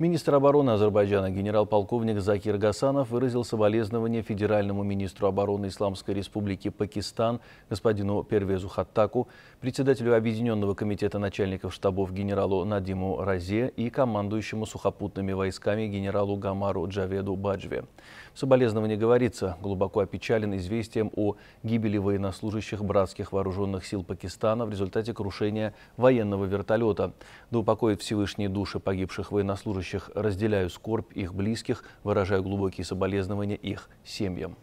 Министр обороны Азербайджана генерал-полковник Закир Гасанов выразил соболезнования федеральному министру обороны Исламской Республики Пакистан господину Первезу Хаттаку, председателю Объединенного комитета начальников штабов генералу Надиму Разе и командующему сухопутными войсками генералу Гамару Джаведу Баджве. В соболезновании говорится, глубоко опечален известием о гибели военнослужащих братских вооруженных сил Пакистана в результате крушения военного вертолета. Да упокоит всевышние души погибших военнослужащих страждущих, разделяю скорбь их близких, выражаю глубокие соболезнования их семьям.